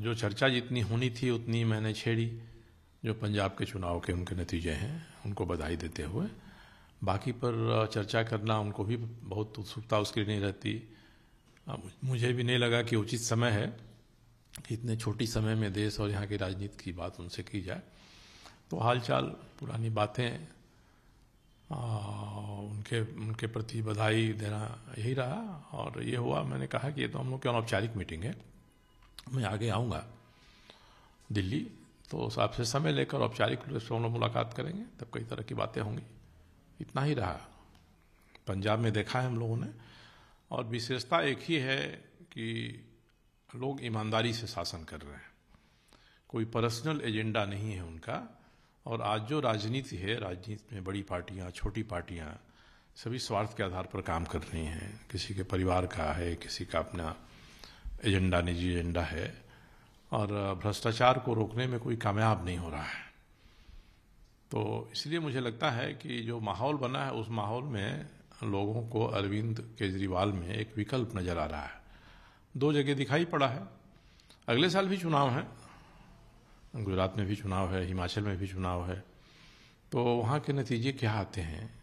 जो चर्चा जितनी होनी थी उतनी मैंने छेड़ी जो पंजाब के चुनाव के उनके नतीजे हैं उनको बधाई देते हुए बाकी पर चर्चा करना उनको भी बहुत उत्सुकता उसके लिए नहीं रहती मुझे भी नहीं लगा कि उचित समय है कि इतने छोटी समय में देश और यहाँ की राजनीति की बात उनसे की जाए तो हालचाल पुरानी बातें उनके उनके प्रति बधाई देना यही रहा और ये हुआ मैंने कहा कि ये तो हम लोग की अनौपचारिक मीटिंग है मैं आगे आऊँगा दिल्ली तो आपसे समय लेकर औपचारिक रूप से हम लोग मुलाकात करेंगे तब कई तरह की बातें होंगी इतना ही रहा पंजाब में देखा है हम लोगों ने और विशेषता एक ही है कि लोग ईमानदारी से शासन कर रहे हैं कोई पर्सनल एजेंडा नहीं है उनका और आज जो राजनीति है राजनीति में बड़ी पार्टियाँ छोटी पार्टियाँ सभी स्वार्थ के आधार पर काम कर रही हैं किसी के परिवार का है किसी का अपना एजेंडा निजी एजेंडा है और भ्रष्टाचार को रोकने में कोई कामयाब नहीं हो रहा है तो इसलिए मुझे लगता है कि जो माहौल बना है उस माहौल में लोगों को अरविंद केजरीवाल में एक विकल्प नज़र आ रहा है दो जगह दिखाई पड़ा है अगले साल भी चुनाव है गुजरात में भी चुनाव है हिमाचल में भी चुनाव है तो वहाँ के नतीजे क्या आते हैं